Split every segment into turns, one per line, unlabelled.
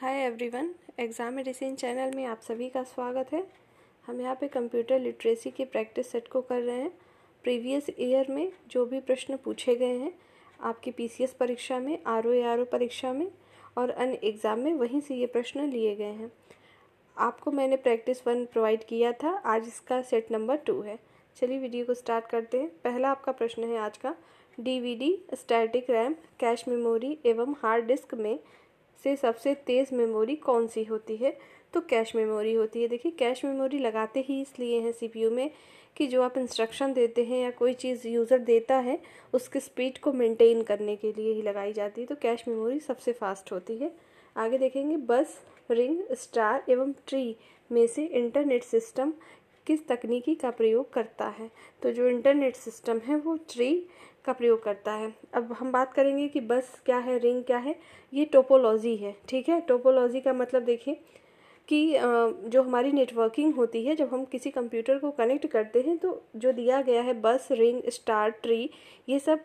हाय everyone exam medicine channel में आप सभी का स्वागत है हम यहाँ पे कंप्यूटर लिटरेसी के प्रैक्टिस सेट को कर रहे हैं प्रीवियस ईयर में जो भी प्रश्न पूछे गए हैं आपकी पीसीएस परीक्षा में आर ओ आर ओ परीक्षा में और अन्य एग्ज़ाम में वहीं से ये प्रश्न लिए गए हैं आपको मैंने प्रैक्टिस वन प्रोवाइड किया था आज इसका सेट नंबर टू है चलिए वीडियो को स्टार्ट करते हैं पहला आपका प्रश्न है आज का DVD static RAM cache memory एवं हार्ड डिस्क में से सबसे तेज़ मेमोरी कौन सी होती है तो कैश मेमोरी होती है देखिए कैश मेमोरी लगाते ही इसलिए हैं सी में कि जो आप इंस्ट्रक्शन देते हैं या कोई चीज़ यूज़र देता है उसके स्पीड को मेंटेन करने के लिए ही लगाई जाती है तो कैश मेमोरी सबसे फास्ट होती है आगे देखेंगे बस रिंग स्टार एवं ट्री में से इंटरनेट सिस्टम किस तकनीकी का प्रयोग करता है तो जो इंटरनेट सिस्टम है वो ट्री का प्रयोग करता है अब हम बात करेंगे कि बस क्या है रिंग क्या है ये टोपोलॉजी है ठीक है टोपोलॉजी का मतलब देखिए कि जो हमारी नेटवर्किंग होती है जब हम किसी कंप्यूटर को कनेक्ट करते हैं तो जो दिया गया है बस रिंग स्टार ट्री ये सब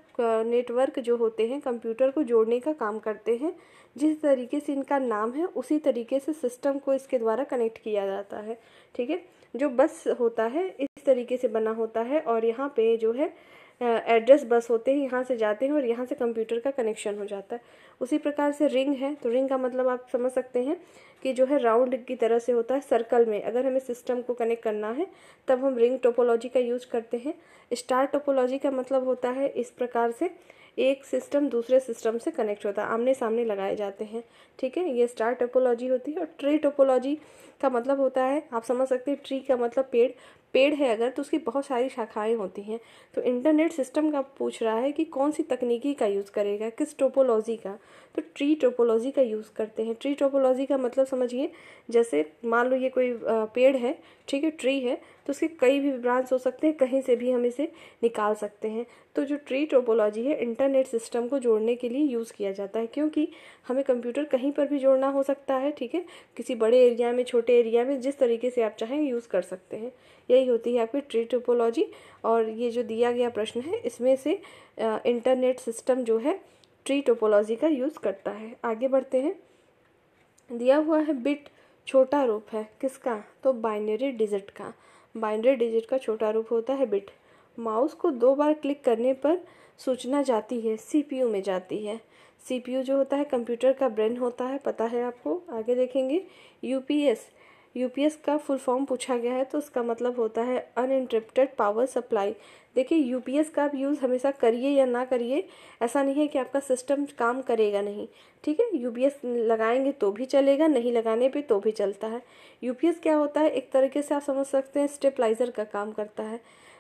नेटवर्क जो होते हैं कंप्यूटर को जोड़ने का काम करते हैं जिस तरीके से इनका नाम है उसी तरीके से सिस्टम को इसके द्वारा कनेक्ट किया जाता है ठीक है जो बस होता है इस तरीके से बना होता है और यहाँ पे जो है एड्रेस बस होते हैं यहाँ से जाते हैं और यहाँ से कंप्यूटर का कनेक्शन हो जाता है उसी प्रकार से रिंग है तो रिंग का मतलब आप समझ सकते हैं कि जो है राउंड की तरह से होता है सर्कल में अगर हमें सिस्टम को कनेक्ट करना है तब हम रिंग टोपोलॉजी का यूज करते हैं स्टार टोपोलॉजी का मतलब होता है इस प्रकार से एक सिस्टम दूसरे सिस्टम से कनेक्ट होता है आमने सामने लगाए जाते हैं ठीक है ये स्टार टोपोलॉजी होती है और ट्री टोपोलॉजी का मतलब होता है आप समझ सकते हैं ट्री का मतलब पेड़ पेड़ है अगर तो उसकी बहुत सारी शाखाएं होती हैं तो इंटरनेट सिस्टम का पूछ रहा है कि कौन सी तकनीकी का यूज़ करेगा किस टोपोलॉजी का तो ट्री टोपोलॉजी का यूज़ करते हैं ट्री टोपोलॉजी का मतलब समझिए जैसे मान लो ये कोई पेड़ है ठीक है ट्री है तो उसके कई भी ब्रांच हो सकते हैं कहीं से भी हम इसे निकाल सकते हैं तो जो ट्री टोपोलॉजी है इंटरनेट सिस्टम को जोड़ने के लिए यूज़ किया जाता है क्योंकि हमें कंप्यूटर कहीं पर भी जोड़ना हो सकता है ठीक है किसी बड़े एरिया में छोटे एरिया में जिस तरीके से आप चाहें यूज़ कर सकते हैं यही होती है आपकी ट्री टोपोलॉजी और ये जो दिया गया प्रश्न है इसमें से इंटरनेट सिस्टम जो है ट्री टोपोलॉजी का यूज़ करता है आगे बढ़ते हैं दिया हुआ है बिट छोटा रूप है किसका तो बाइनरी डिजिट का बाइनरी डिजिट का छोटा रूप होता है बिट माउस को दो बार क्लिक करने पर सूचना जाती है सीपीयू में जाती है सीपीयू जो होता है कंप्यूटर का ब्रेन होता है पता है आपको आगे देखेंगे यूपीएस यूपीएस का फुल फॉर्म पूछा गया है तो उसका मतलब होता है अनइंटरप्टेड पावर सप्लाई देखिए यूपीएस का आप यूज़ हमेशा करिए या ना करिए ऐसा नहीं है कि आपका सिस्टम काम करेगा नहीं ठीक है यूपीएस लगाएंगे तो भी चलेगा नहीं लगाने पे तो भी चलता है यूपीएस क्या होता है एक तरीके से आप समझ सकते हैं स्टेपलाइज़र का काम करता है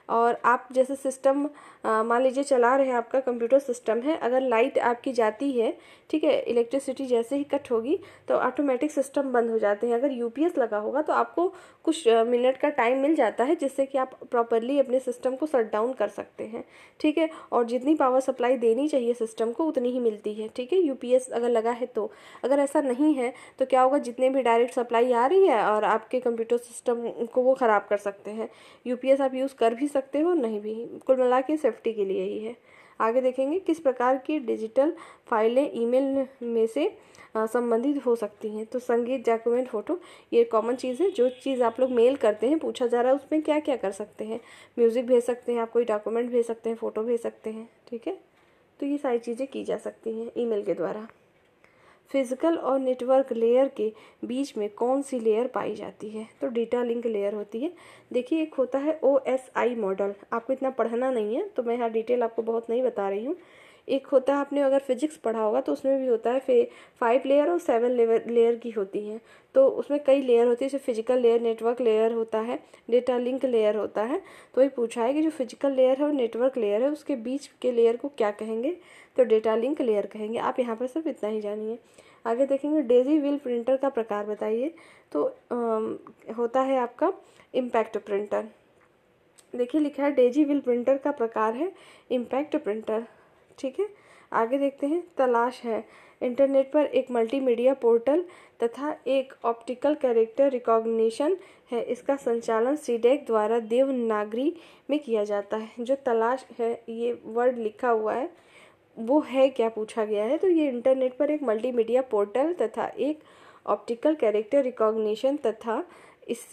और आप जैसे सिस्टम मान लीजिए चला रहे हैं आपका कंप्यूटर सिस्टम है अगर लाइट आपकी जाती है ठीक है इलेक्ट्रिसिटी जैसे ही कट होगी तो ऑटोमेटिक सिस्टम बंद हो जाते हैं अगर यूपीएस लगा होगा तो आपको कुछ मिनट का टाइम मिल जाता है जिससे कि आप प्रॉपरली अपने सिस्टम को शट डाउन कर सकते हैं ठीक है और जितनी पावर सप्लाई देनी चाहिए सिस्टम को उतनी ही मिलती है ठीक है यू अगर लगा है तो अगर ऐसा नहीं है तो क्या होगा जितने भी डायरेक्ट सप्लाई आ रही है और आपके कंप्यूटर सिस्टम को वो ख़राब कर सकते हैं यू आप यूज़ कर भी सकते हो नहीं भी कुल मिला के सेफ्टी के लिए ही है आगे देखेंगे किस प्रकार की डिजिटल फाइलें ईमेल में से संबंधित हो सकती हैं तो संगीत डॉक्यूमेंट फ़ोटो ये कॉमन चीज़ है जो चीज़ आप लोग मेल करते हैं पूछा जा रहा है उसमें क्या क्या कर सकते हैं म्यूज़िक भेज सकते हैं आप कोई डॉक्यूमेंट भेज सकते हैं फ़ोटो भेज सकते हैं ठीक है तो ये सारी चीज़ें की जा सकती हैं ईमेल के द्वारा फिजिकल और नेटवर्क लेयर के बीच में कौन सी लेयर पाई जाती है तो डेटा लिंक लेयर होती है देखिए एक होता है ओ एस आई मॉडल आपको इतना पढ़ना नहीं है तो मैं यहाँ डिटेल आपको बहुत नहीं बता रही हूँ एक होता है आपने अगर फिजिक्स पढ़ा होगा तो उसमें भी होता है फे फाइव लेयर और सेवन लेयर लेयर की होती हैं तो उसमें कई लेयर होती है जैसे फिजिकल लेयर नेटवर्क लेयर होता है डेटा लिंक लेयर होता है तो ये पूछा है कि जो फिजिकल लेयर है और नेटवर्क लेयर है उसके बीच के लेयर को क्या कहेंगे तो डेटा लिंक लेयर कहेंगे आप यहाँ पर सिर्फ इतना ही जानिए आगे देखेंगे डेजी व्हील प्रिंटर का प्रकार बताइए तो आ, होता है आपका इम्पैक्ट प्रिंटर देखिए लिखा है डेजी व्हील प्रिंटर का प्रकार है इम्पैक्ट प्रिंटर ठीक है आगे देखते हैं तलाश है इंटरनेट पर एक मल्टीमीडिया पोर्टल तथा एक ऑप्टिकल कैरेक्टर रिकॉग्निशन है इसका संचालन सीडेक द्वारा देवनागरी में किया जाता है जो तलाश है ये वर्ड लिखा हुआ है वो है क्या पूछा गया है तो ये इंटरनेट पर एक मल्टीमीडिया पोर्टल तथा एक ऑप्टिकल कैरेक्टर रिकॉग्निशन तथा इस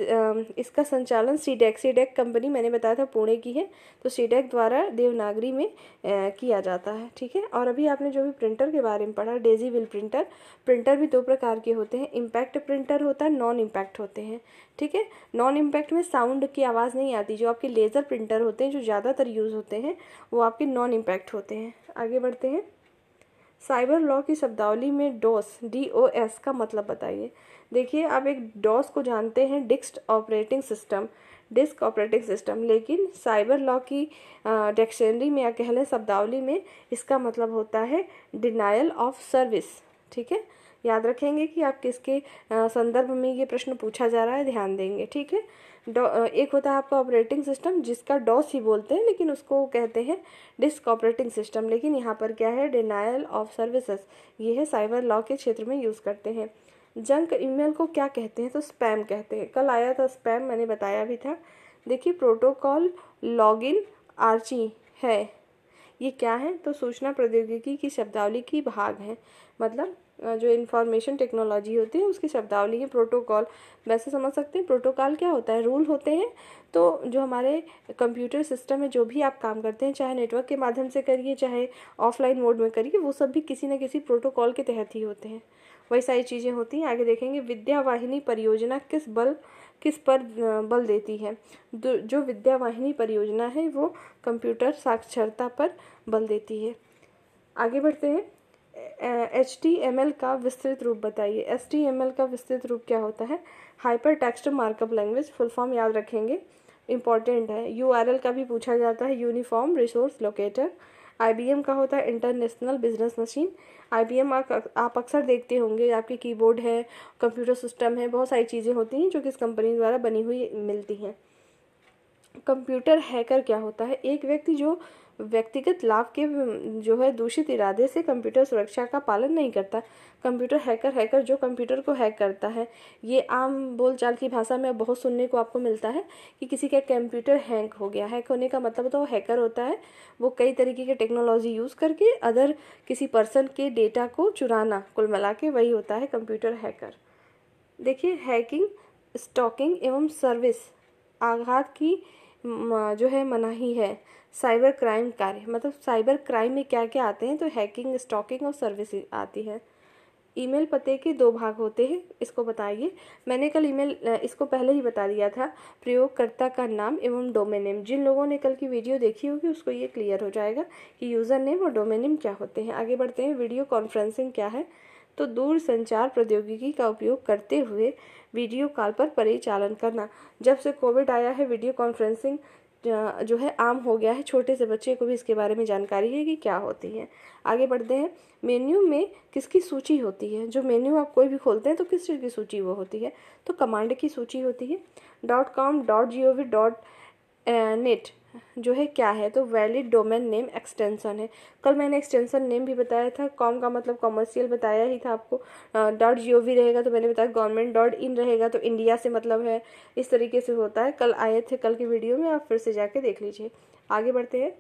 इसका संचालन CDAC CDAC e e company मैंने बताया था पुणे की है तो सीडेक e द्वारा देवनागरी में किया जाता है ठीक है और अभी आपने जो भी प्रिंटर के बारे में पढ़ा डेजी विल प्रिंटर प्रिंटर भी दो प्रकार के होते हैं इम्पैक्ट प्रिंटर होता है नॉन इम्पैक्ट होते हैं ठीक है नॉन इम्पैक्ट में साउंड की आवाज़ नहीं आती जो आपके लेज़र प्रिंटर होते हैं जो ज़्यादातर यूज़ होते हैं वो आपके नॉन इम्पैक्ट होते हैं आगे बढ़ते हैं साइबर लॉ की शब्दावली में डोस डी ओ एस का मतलब बताइए देखिए आप एक डॉस को जानते हैं disk operating system disk operating system लेकिन साइबर लॉ की डिक्शनरी में या कह लें शब्दावली में इसका मतलब होता है डिनाइल ऑफ सर्विस ठीक है याद रखेंगे कि आप किसके संदर्भ में ये प्रश्न पूछा जा रहा है ध्यान देंगे ठीक है एक होता है आपका ऑपरेटिंग सिस्टम जिसका डॉस ही बोलते हैं लेकिन उसको कहते हैं डिस्क ऑपरेटिंग सिस्टम लेकिन यहाँ पर क्या है डिनाइल ऑफ सर्विसेज ये है साइबर लॉ के क्षेत्र में यूज़ करते हैं जंक ईमेल को क्या कहते हैं तो स्पैम कहते हैं कल आया था स्पैम मैंने बताया भी था देखिए प्रोटोकॉल लॉगिन आर्ची है ये क्या है तो सूचना प्रौद्योगिकी की शब्दावली की भाग है मतलब जो इन्फॉर्मेशन टेक्नोलॉजी होती है उसकी शब्दावली है प्रोटोकॉल वैसे समझ सकते हैं प्रोटोकॉल क्या होता है रूल होते हैं तो जो हमारे कंप्यूटर सिस्टम में जो भी आप काम करते हैं चाहे नेटवर्क के माध्यम से करिए चाहे ऑफलाइन मोड में करिए वो सब भी किसी न किसी प्रोटोकॉल के तहत ही होते हैं वही सारी चीज़ें होती हैं आगे देखेंगे विद्यावाहिनी परियोजना किस बल किस पर बल देती है जो विद्यावाहिनी परियोजना है वो कंप्यूटर साक्षरता पर बल देती है आगे बढ़ते हैं एच टी एम एल का विस्तृत रूप बताइए एच टी एम एल का विस्तृत रूप क्या होता है hyper text markup language full form याद रखेंगे इंपॉर्टेंट है यू आर एल का भी पूछा जाता है यूनिफॉर्म रिसोर्स लोकेटर आई का होता है इंटरनेशनल बिजनेस मशीन आई आप अक्सर देखते होंगे आपके कीबोर्ड है कंप्यूटर सिस्टम है बहुत सारी चीज़ें होती हैं जो कि इस कंपनी द्वारा बनी हुई मिलती हैं कंप्यूटर हैकर क्या होता है एक व्यक्ति जो व्यक्तिगत लाभ के हम्म, जो है दूषित इरादे से कंप्यूटर सुरक्षा का पालन नहीं करता कंप्यूटर हैकर हैकर जो कंप्यूटर को हैक करता है ये आम बोलचाल की भाषा में बहुत सुनने को आपको मिलता है कि किसी का कंप्यूटर हैंक हो गया हैक होने का मतलब तो वो हैकर होता है वो कई तरीके के टेक्नोलॉजी यूज़ करके अदर किसी पर्सन के डेटा को चुराना कुल मिला के वही होता है कंप्यूटर हैकर देखिए हैकिंग स्टॉकिंग एवं सर्विस आघात की जो है मनाही है साइबर क्राइम कार्य मतलब साइबर क्राइम में क्या क्या आते हैं तो हैकिंग स्टॉकिंग और सर्विस आती है ईमेल पते के दो भाग होते हैं इसको बताइए मैंने कल ईमेल इसको पहले ही बता दिया था प्रयोगकर्ता का नाम एवं डोमेन नेम जिन लोगों ने कल की वीडियो देखी होगी उसको ये क्लियर हो जाएगा कि यूज़र नेम और डोमेन नेम क्या होते हैं आगे बढ़ते हैं वीडियो कॉन्फ्रेंसिंग क्या है तो दूर संचार प्रौद्योगिकी का उपयोग करते हुए वीडियो कॉल पर परिचालन करना जब से कोविड आया है वीडियो कॉन्फ्रेंसिंग जो है आम हो गया है छोटे से बच्चे को भी इसके बारे में जानकारी है कि क्या होती है आगे बढ़ते हैं मेन्यू में किसकी सूची होती है जो मेन्यू आप कोई भी खोलते हैं तो किस चीज़ की सूची वो होती है तो कमांड की सूची होती है dot com dot G O V dot net जो है क्या है तो वैलिड डोमेन नेम एक्सटेंसन है कल मैंने एक्सटेंशन नेम भी बताया था कॉम का मतलब कॉमर्शियल बताया ही था आपको डॉट जी रहेगा तो मैंने बताया गवर्नमेंट डॉट इन रहेगा तो इंडिया से मतलब है इस तरीके से होता है कल आए थे कल के वीडियो में आप फिर से जाके देख लीजिए आगे बढ़ते हैं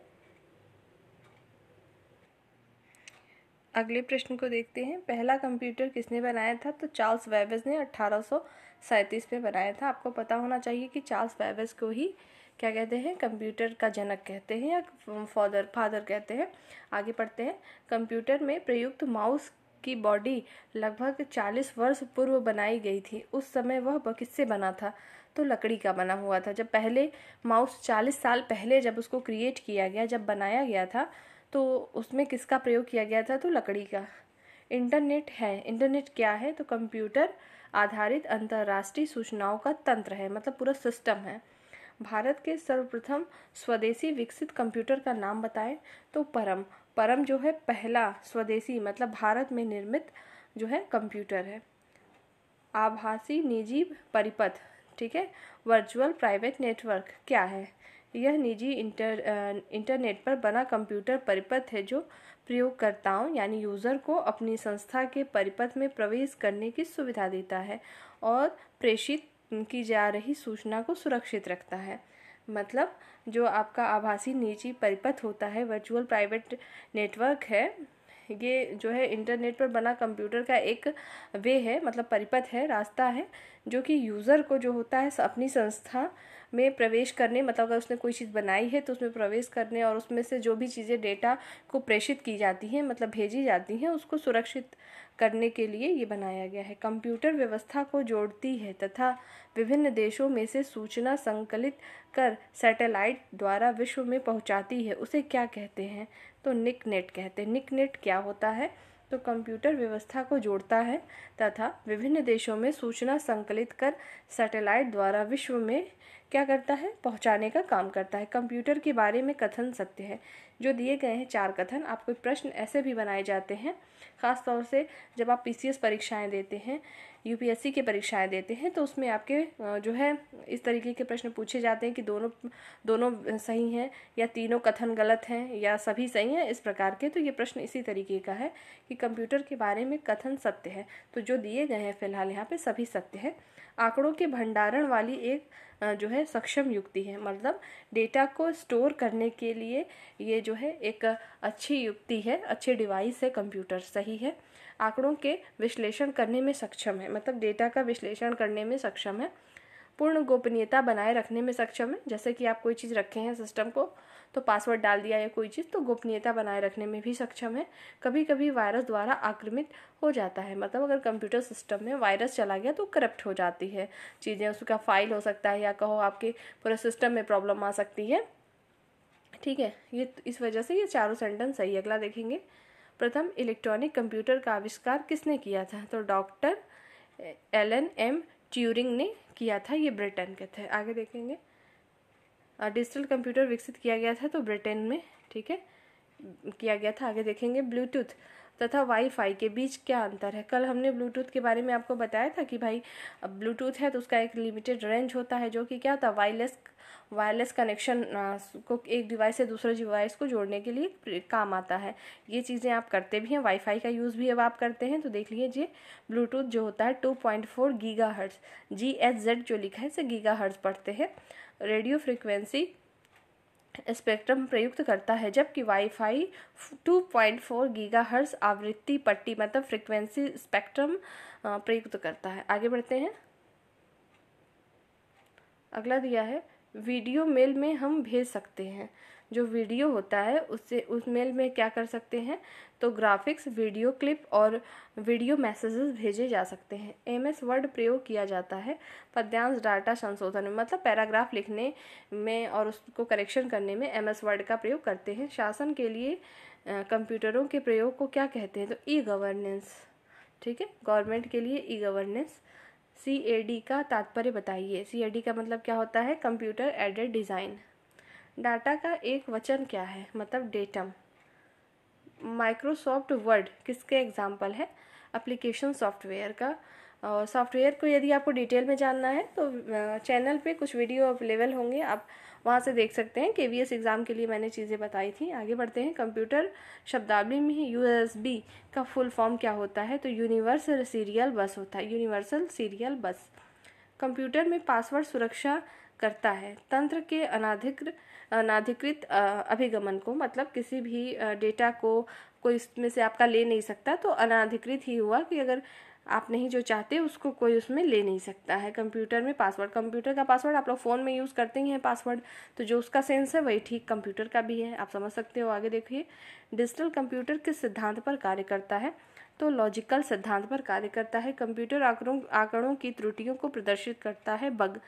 अगले प्रश्न को देखते हैं पहला कंप्यूटर किसने बनाया था तो चार्ल्स वेबस ने अट्ठारह में बनाया था आपको पता होना चाहिए कि चार्ल्स वेबस को ही क्या कहते हैं कंप्यूटर का जनक कहते हैं या फादर फादर कहते हैं आगे पढ़ते हैं कंप्यूटर में प्रयुक्त माउस की बॉडी लगभग चालीस वर्ष पूर्व बनाई गई थी उस समय वह किससे बना था तो लकड़ी का बना हुआ था जब पहले माउस चालीस साल पहले जब उसको क्रिएट किया गया जब बनाया गया था तो उसमें किसका प्रयोग किया गया था तो लकड़ी का इंटरनेट है इंटरनेट क्या है तो कंप्यूटर आधारित अंतर्राष्ट्रीय सूचनाओं का तंत्र है मतलब पूरा सिस्टम है भारत के सर्वप्रथम स्वदेशी विकसित कंप्यूटर का नाम बताएं तो परम परम जो है पहला स्वदेशी मतलब भारत में निर्मित जो है कंप्यूटर है आभासी निजी परिपथ ठीक है वर्चुअल प्राइवेट नेटवर्क क्या है यह निजी इंटर इंटरनेट पर बना कंप्यूटर परिपथ है जो प्रयोगकर्ताओं यानी यूज़र को अपनी संस्था के परिपथ में प्रवेश करने की सुविधा देता है और प्रेषित की जा रही सूचना को सुरक्षित रखता है मतलब जो आपका आभासी निजी परिपथ होता है वर्चुअल प्राइवेट नेटवर्क है ये जो है इंटरनेट पर बना कंप्यूटर का एक वे है मतलब परिपथ है रास्ता है जो कि यूज़र को जो होता है अपनी संस्था में प्रवेश करने मतलब अगर उसने कोई चीज़ बनाई है तो उसमें प्रवेश करने और उसमें से जो भी चीज़ें डेटा को प्रेषित की जाती हैं मतलब भेजी जाती हैं उसको सुरक्षित करने के लिए ये बनाया गया है कंप्यूटर व्यवस्था को जोड़ती है तथा विभिन्न देशों में से सूचना संकलित कर सैटेलाइट द्वारा विश्व में पहुंचाती है उसे क्या कहते हैं तो निकनेट कहते हैं निकनेट क्या होता है तो कंप्यूटर व्यवस्था को जोड़ता है तथा विभिन्न देशों में सूचना संकलित कर सैटेलाइट द्वारा विश्व में क्या करता है पहुंचाने का काम करता है कंप्यूटर के बारे में कथन सत्य है जो दिए गए हैं चार कथन आपको प्रश्न ऐसे भी बनाए जाते हैं ख़ासतौर से जब आप पीसीएस परीक्षाएं देते हैं यूपीएससी की परीक्षाएं देते हैं तो उसमें आपके जो है इस तरीके के प्रश्न पूछे जाते हैं कि दोनों दोनों सही हैं या तीनों कथन गलत हैं या सभी सही हैं इस प्रकार के तो ये प्रश्न इसी तरीके का है कि कंप्यूटर के बारे में कथन सत्य है तो जो दिए गए हैं फिलहाल यहाँ पर सभी सत्य है आंकड़ों के भंडारण वाली एक जो है सक्षम युक्ति है मतलब डेटा को स्टोर करने के लिए ये जो है एक अच्छी युक्ति है अच्छे डिवाइस है कंप्यूटर सही है आंकड़ों के विश्लेषण करने में सक्षम है मतलब डेटा का विश्लेषण करने में सक्षम है पूर्ण गोपनीयता बनाए रखने में सक्षम है जैसे कि आप कोई चीज़ रखे हैं सिस्टम को तो पासवर्ड डाल दिया या कोई चीज़ तो गोपनीयता बनाए रखने में भी सक्षम है कभी कभी वायरस द्वारा आक्रमित हो जाता है मतलब अगर कंप्यूटर सिस्टम में वायरस चला गया तो करप्ट हो जाती है चीज़ें उसका फाइल हो सकता है या कहो आपके पूरे सिस्टम में प्रॉब्लम आ सकती है ठीक है ये इस वजह से ये चारों सेंटेंस सही अगला देखेंगे प्रथम इलेक्ट्रॉनिक कंप्यूटर का आविष्कार किसने किया था तो डॉक्टर एलन एम ट्यूरिंग ने किया था ये ब्रिटेन के थे आगे देखेंगे डिजिटल कंप्यूटर विकसित किया गया था तो ब्रिटेन में ठीक है किया गया था आगे देखेंगे ब्लूटूथ तथा वाईफाई के बीच क्या अंतर है कल हमने ब्लूटूथ के बारे में आपको बताया था कि भाई अब ब्लूटूथ है तो उसका एक लिमिटेड रेंज होता है जो कि क्या होता है वायरलेस वायरलेस कनेक्शन को एक डिवाइस से दूसरे डिवाइस को जोड़ने के लिए काम आता है ये चीज़ें आप करते भी हैं वाईफाई का यूज़ भी अब आप करते हैं तो देख लीजिए ब्लूटूथ जो होता है two point four giga hertz G H Z जो लिखा है इसे गीगा हर्ट्स पढ़ते हैं रेडियो फ्रिक्वेंसी स्पेक्ट्रम प्रयुक्त करता है जबकि वाईफाई 2.4 गीगाहर्ट्ज आवृत्ति पट्टी मतलब फ्रीक्वेंसी स्पेक्ट्रम प्रयुक्त करता है आगे बढ़ते हैं अगला दिया है वीडियो मेल में हम भेज सकते हैं जो वीडियो होता है उससे उस मेल में क्या कर सकते हैं तो ग्राफिक्स वीडियो क्लिप और वीडियो मैसेजेस भेजे जा सकते हैं एम एस वर्ड प्रयोग किया जाता है पद्यांश डाटा संशोधन में मतलब पैराग्राफ लिखने में और उसको करेक्शन करने में एम एस वर्ड का प्रयोग करते हैं शासन के लिए कंप्यूटरों के प्रयोग को क्या कहते हैं तो ई गवर्नेंस ठीक है गवर्नमेंट के लिए e governance C A D का तात्पर्य बताइए सी ए डी का मतलब क्या होता है कंप्यूटर एडेड डिज़ाइन डाटा का एक वचन क्या है मतलब डेटम माइक्रोसॉफ्ट वर्ड किसके एग्जाम्पल है अप्लीकेशन सॉफ्टवेयर का और सॉफ्टवेयर को यदि आपको डिटेल में जानना है तो चैनल पे कुछ वीडियो अवेलेबल होंगे आप वहाँ से देख सकते हैं के वी एस एग्ज़ाम के लिए मैंने चीज़ें बताई थी आगे बढ़ते हैं कंप्यूटर शब्दावली में यू एस बी का फुल फॉर्म क्या होता है तो यूनिवर्सल सीरियल बस होता है यूनिवर्सल सीरियल बस कंप्यूटर में पासवर्ड सुरक्षा करता है तंत्र के अनाधिकृत अनाधिकृत अभिगमन को मतलब किसी भी डेटा को कोई इसमें से आपका ले नहीं सकता तो अनाधिकृत ही हुआ कि अगर आप नहीं जो चाहते उसको कोई उसमें ले नहीं सकता है कंप्यूटर में पासवर्ड कंप्यूटर का पासवर्ड आप लोग फ़ोन में यूज़ करते ही हैं पासवर्ड तो जो उसका सेंस है वही ठीक कंप्यूटर का भी है आप समझ सकते हो आगे देखिए डिजिटल कंप्यूटर किस सिद्धांत पर कार्य करता है तो लॉजिकल सिद्धांत पर कार्य करता है कंप्यूटर आंकड़ों आंकड़ों की त्रुटियों को प्रदर्शित करता है बग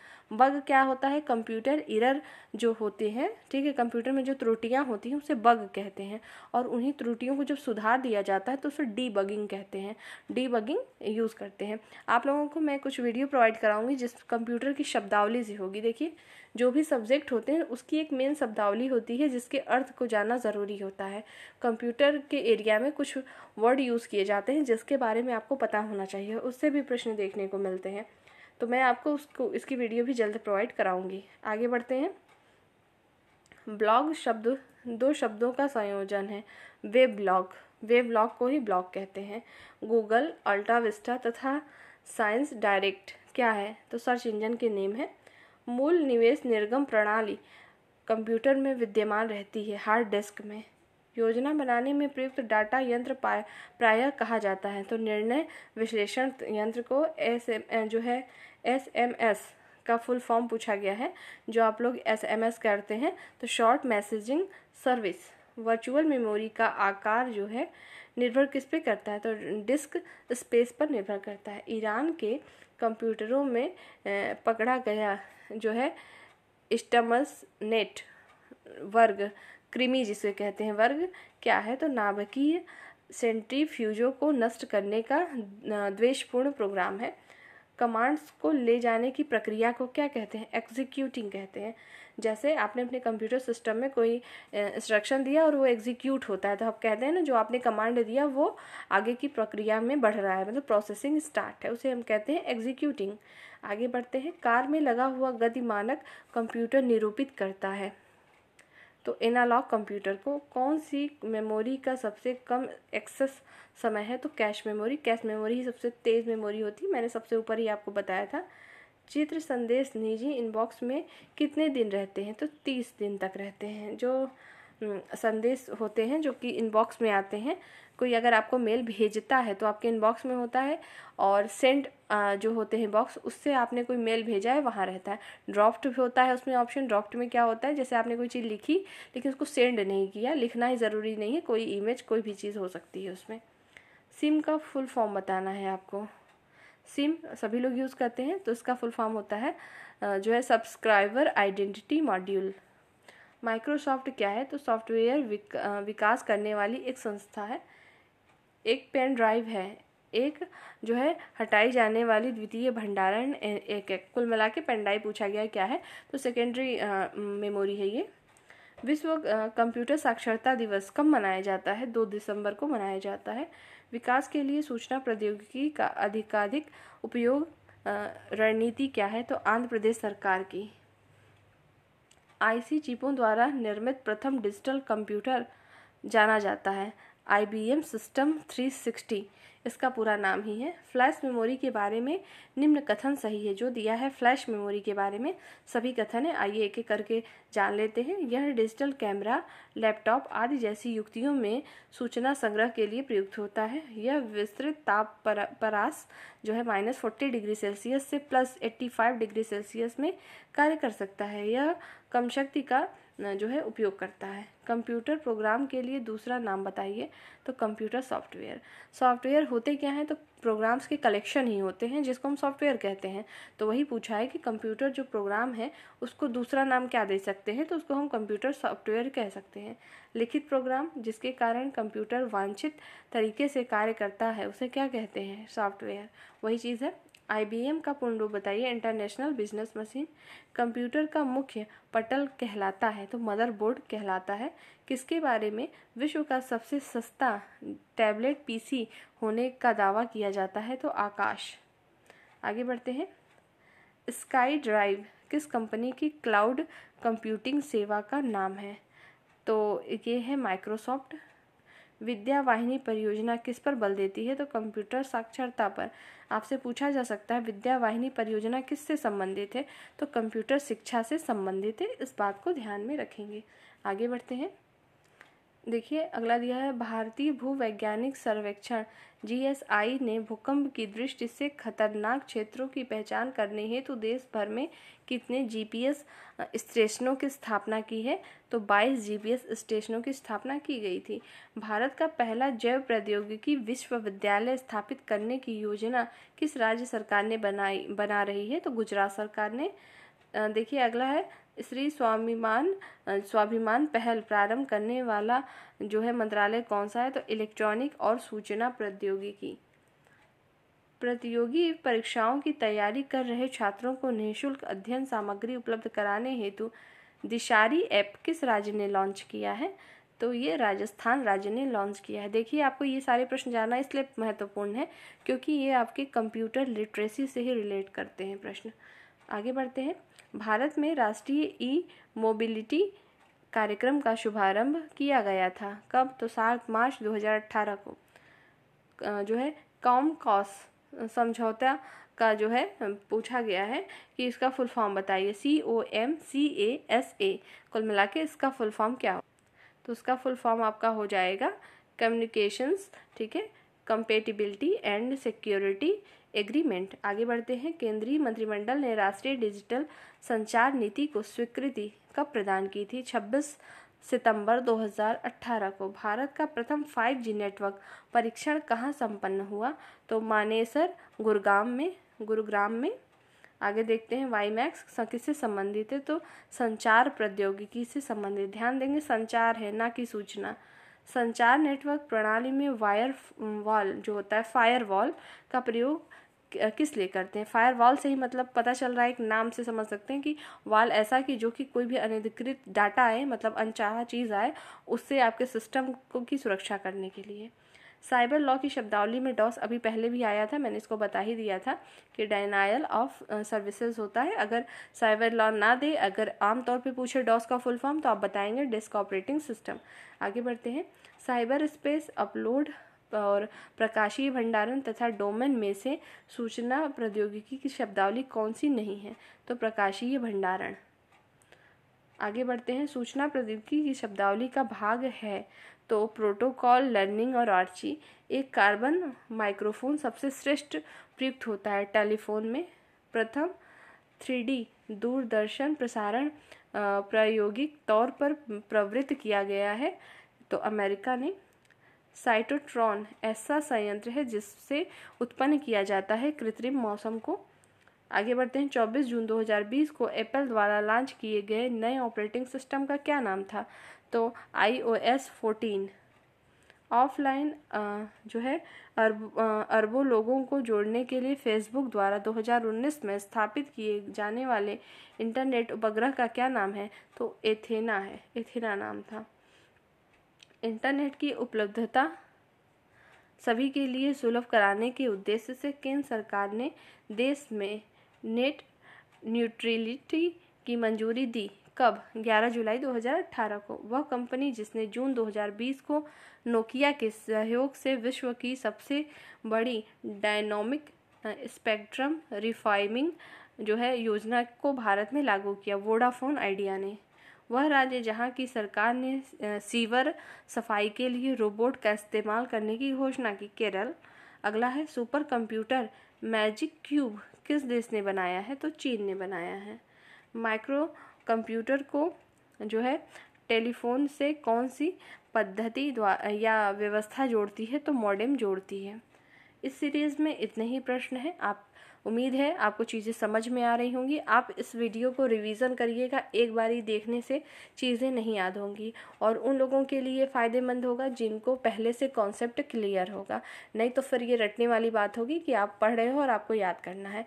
बग क्या होता है कंप्यूटर इरर जो होते हैं ठीक है कंप्यूटर में जो त्रुटियां होती हैं उसे बग कहते हैं और उन्हीं त्रुटियों को जब सुधार दिया जाता है तो उसे डी बगिंग कहते हैं डी बगिंग यूज़ करते हैं आप लोगों को मैं कुछ वीडियो प्रोवाइड कराऊंगी जिस कंप्यूटर की शब्दावली से होगी देखिए जो भी सब्जेक्ट होते हैं उसकी एक मेन शब्दावली होती है जिसके अर्थ को जानना ज़रूरी होता है कंप्यूटर के एरिया में कुछ वर्ड यूज़ किए जाते हैं जिसके बारे में आपको पता होना चाहिए उससे भी प्रश्न देखने को मिलते हैं तो मैं आपको उसको इसकी वीडियो भी जल्द प्रोवाइड कराऊंगी आगे बढ़ते हैं ब्लॉग शब्द दो शब्दों का संयोजन है वे ब्लॉग वे ब्लॉग को ही ब्लॉग कहते हैं गूगल अल्टा विस्टा तथा साइंस डायरेक्ट क्या है तो सर्च इंजन के नेम है मूल निवेश निर्गम प्रणाली कंप्यूटर में विद्यमान रहती है हार्ड डिस्क में योजना बनाने में प्रयुक्त डाटा यंत्र प्राय कहा जाता है तो निर्णय विश्लेषण यंत्र को एस जो है एस एम एस का फुल फॉर्म पूछा गया है जो आप लोग एस एम एस करते हैं तो short messaging service virtual memory का आकार जो है निर्भर किस पे करता है तो डिस्क स्पेस पर निर्भर करता है ईरान के कंप्यूटरों में पकड़ा गया जो है स्टमस नेट वर्ग क्रिमी जिसे कहते हैं वर्ग क्या है तो नाभिकीय सेंट्रीफ्यूजों को नष्ट करने का द्वेषपूर्ण प्रोग्राम है कमांड्स को ले जाने की प्रक्रिया को क्या कहते हैं एग्जीक्यूटिंग कहते हैं जैसे आपने अपने कंप्यूटर सिस्टम में कोई इंस्ट्रक्शन दिया और वो एग्जीक्यूट होता है तो आप कहते हैं ना जो आपने कमांड दिया वो आगे की प्रक्रिया में बढ़ रहा है मतलब प्रोसेसिंग स्टार्ट है उसे हम कहते हैं एग्जीक्यूटिंग आगे बढ़ते हैं कार में लगा हुआ गति मानक कंप्यूटर निरूपित करता है तो एनालॉग कंप्यूटर को कौन सी मेमोरी का सबसे कम एक्सेस समय है तो कैश मेमोरी कैश मेमोरी ही सबसे तेज़ मेमोरी होती है मैंने सबसे ऊपर ही आपको बताया था चित्र संदेश निजी इनबॉक्स में कितने दिन रहते हैं तो तीस दिन तक रहते हैं जो संदेश होते हैं जो कि इनबॉक्स में आते हैं कोई अगर आपको मेल भेजता है तो आपके इनबॉक्स में होता है और सेंड जो होते हैं बॉक्स उससे आपने कोई मेल भेजा है वहाँ रहता है ड्राफ्ट भी होता है उसमें ऑप्शन ड्राफ्ट में क्या होता है जैसे आपने कोई चीज़ लिखी लेकिन उसको सेंड नहीं किया लिखना ही ज़रूरी नहीं है कोई इमेज कोई भी चीज़ हो सकती है उसमें सिम का फुल फॉर्म बताना है आपको सिम सभी लोग यूज़ करते हैं तो इसका फुल फॉर्म होता है जो है सब्सक्राइबर आइडेंटिटी मॉड्यूल माइक्रोसॉफ्ट क्या है तो सॉफ्टवेयर विक, विकास करने वाली एक संस्था है एक पेन ड्राइव है एक जो है हटाई जाने वाली द्वितीय भंडारण एक एक कुल मिला के पेन ड्राइव पूछा गया क्या है तो सेकेंडरी मेमोरी है ये विश्व कंप्यूटर साक्षरता दिवस कब मनाया जाता है दो दिसंबर को मनाया जाता है विकास के लिए सूचना प्रौद्योगिकी का अधिकाधिक उपयोग रणनीति क्या है तो आंध्र प्रदेश सरकार की आईसी चिपों द्वारा निर्मित प्रथम डिजिटल कंप्यूटर जाना जाता है आई सिस्टम 360 इसका पूरा नाम ही है फ्लैश मेमोरी के बारे में निम्न कथन सही है जो दिया है फ्लैश मेमोरी के बारे में सभी कथन है आइए एक एक करके जान लेते हैं यह डिजिटल कैमरा लैपटॉप आदि जैसी युक्तियों में सूचना संग्रह के लिए प्रयुक्त होता है यह विस्तृत ताप पर, परास जो है माइनस फोर्टी डिग्री सेल्सियस से plus eighty five degree Celsius में कार्य कर सकता है यह कम शक्ति का जो है उपयोग करता है कंप्यूटर प्रोग्राम के लिए दूसरा नाम बताइए तो कंप्यूटर सॉफ्टवेयर सॉफ्टवेयर होते क्या हैं तो प्रोग्राम्स के कलेक्शन ही होते हैं जिसको हम सॉफ्टवेयर कहते हैं तो वही पूछा है कि कंप्यूटर जो प्रोग्राम है उसको दूसरा नाम क्या दे सकते हैं तो उसको हम कंप्यूटर सॉफ्टवेयर कह सकते हैं लिखित प्रोग्राम जिसके कारण कंप्यूटर वांछित तरीके से कार्य करता है उसे क्या कहते हैं सॉफ्टवेयर वही चीज़ है आईबीएम का पूर्ण रूप बताइए इंटरनेशनल बिजनेस मशीन कंप्यूटर का मुख्य पटल कहलाता है तो मदरबोर्ड कहलाता है किसके बारे में विश्व का सबसे सस्ता टैबलेट पीसी होने का दावा किया जाता है तो आकाश आगे बढ़ते हैं स्काई ड्राइव किस कंपनी की क्लाउड कंप्यूटिंग सेवा का नाम है तो ये है माइक्रोसॉफ्ट विद्या वाहिनी परियोजना किस पर बल देती है तो कंप्यूटर साक्षरता पर आपसे पूछा जा सकता है विद्या वाहिनी परियोजना किससे संबंधित है तो कंप्यूटर शिक्षा से संबंधित है इस बात को ध्यान में रखेंगे आगे बढ़ते हैं देखिए अगला दिया है भारतीय भूवैज्ञानिक सर्वेक्षण जीएसआई ने भूकंप की दृष्टि से खतरनाक क्षेत्रों की पहचान करने हेतु तो देश भर में कितने जीपीएस स्टेशनों की स्थापना की है तो 22 जीपीएस स्टेशनों की स्थापना की गई थी भारत का पहला जैव प्रौद्योगिकी विश्वविद्यालय स्थापित करने की योजना किस राज्य सरकार ने बनाई बना रही है तो गुजरात सरकार ने देखिए अगला है श्री स्वाभिमान स्वाभिमान पहल प्रारंभ करने वाला जो है मंत्रालय कौन सा है तो इलेक्ट्रॉनिक और सूचना प्रौद्योगिकी प्रतियोगी परीक्षाओं की तैयारी कर रहे छात्रों को निःशुल्क अध्ययन सामग्री उपलब्ध कराने हेतु दिशारी ऐप किस राज्य ने लॉन्च किया है तो ये राजस्थान राज्य ने लॉन्च किया है देखिए आपको ये सारे प्रश्न जानना इसलिए महत्वपूर्ण है क्योंकि ये आपके कंप्यूटर लिटरेसी से ही रिलेट करते हैं प्रश्न आगे बढ़ते हैं भारत में राष्ट्रीय ई मोबिलिटी कार्यक्रम का शुभारंभ किया गया था कब तो सात मार्च 2018 को जो है कॉम कॉस समझौता का जो है पूछा गया है कि इसका फुल फॉर्म बताइए सी O M C A S A कुल मिला के इसका फुल फॉर्म क्या हो तो उसका फुल फॉर्म आपका हो जाएगा कम्युनिकेशंस ठीक है कंपेटिबिलिटी एंड सिक्योरिटी एग्रीमेंट आगे बढ़ते हैं केंद्रीय मंत्रिमंडल ने राष्ट्रीय डिजिटल संचार नीति को स्वीकृति कब प्रदान की थी 26 सितंबर 2018 को भारत का प्रथम 5G नेटवर्क परीक्षण कहाँ संपन्न हुआ तो मानेसर गुरुग्राम में गुरुग्राम में आगे देखते हैं वाईमैक्स किससे संबंधित है तो संचार प्रौद्योगिकी से संबंधित ध्यान देंगे संचार है ना कि सूचना संचार नेटवर्क प्रणाली में वायर वॉल mm, जो होता है फायर वॉल का प्रयोग किस लिए करते हैं फायर वॉल से ही मतलब पता चल रहा है एक नाम से समझ सकते हैं कि वॉल ऐसा कि जो कि कोई भी अनधिकृत डाटा आए मतलब अनचाहा चीज़ आए उससे आपके सिस्टम को की सुरक्षा करने के लिए साइबर लॉ की शब्दावली में डॉस अभी पहले भी आया था मैंने इसको बता ही दिया था कि डायनायल ऑफ सर्विसेज होता है अगर साइबर लॉ ना दे अगर आमतौर पे पूछे डॉस का फुल फॉर्म तो आप बताएंगे डिस्क ऑपरेटिंग सिस्टम आगे बढ़ते हैं साइबर स्पेस अपलोड और प्रकाशीय भंडारण तथा डोमेन में से सूचना प्रौद्योगिकी की शब्दावली कौन सी नहीं है तो प्रकाशीय भंडारण आगे बढ़ते हैं सूचना प्रौद्योगिकी की शब्दावली का भाग है तो प्रोटोकॉल लर्निंग और आर्ची एक कार्बन माइक्रोफोन सबसे श्रेष्ठ प्रयुक्त होता है टेलीफोन में प्रथम थ्री दूरदर्शन प्रसारण प्रायोगिक तौर पर प्रवृत्त किया गया है तो अमेरिका ने साइटोट्रॉन ऐसा संयंत्र है जिससे उत्पन्न किया जाता है कृत्रिम मौसम को आगे बढ़ते हैं 24 जून 2020 को एप्पल द्वारा लॉन्च किए गए नए ऑपरेटिंग सिस्टम का क्या नाम था तो I O S fourteen offline जो है अरब अरबों लोगों को जोड़ने के लिए फेसबुक द्वारा 2019 में स्थापित किए जाने वाले इंटरनेट उपग्रह का क्या नाम है तो एथेना है एथेना नाम था इंटरनेट की उपलब्धता सभी के लिए सुलभ कराने के उद्देश्य से केंद्र सरकार ने देश में नेट न्यूट्रलिटी की मंजूरी दी कब 11 जुलाई 2018 को वह कंपनी जिसने जून 2020 को नोकिया के सहयोग से विश्व की सबसे बड़ी डायनोमिक स्पेक्ट्रम रिफाइमिंग जो है योजना को भारत में लागू किया वोडाफोन आइडिया ने वह राज्य जहां की सरकार ने सीवर सफाई के लिए रोबोट का इस्तेमाल करने की घोषणा की केरल अगला है सुपर कंप्यूटर मैजिक क्यूब किस देश ने बनाया है तो चीन ने बनाया है माइक्रो कंप्यूटर को जो है टेलीफोन से कौन सी पद्धति या व्यवस्था जोड़ती है तो मॉडेम जोड़ती है इस सीरीज़ में इतने ही प्रश्न हैं आप उम्मीद है आपको चीज़ें समझ में आ रही होंगी आप इस वीडियो को रिवीजन करिएगा एक बार ही देखने से चीज़ें नहीं याद होंगी और उन लोगों के लिए फ़ायदेमंद होगा जिनको पहले से कॉन्सेप्ट क्लियर होगा नहीं तो फिर ये रटने वाली बात होगी कि आप पढ़ रहे हो और आपको याद करना है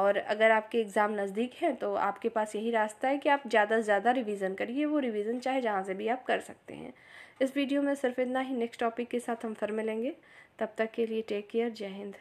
और अगर आपके एग्ज़ाम नज़दीक हैं तो आपके पास यही रास्ता है कि आप ज़्यादा से ज़्यादा रिविज़न करिए वो रिविज़न चाहे जहाँ से भी आप कर सकते हैं इस वीडियो में सिर्फ इतना ही नेक्स्ट टॉपिक के साथ हम फिर मिलेंगे तब तक के लिए टेक केयर जय हिंद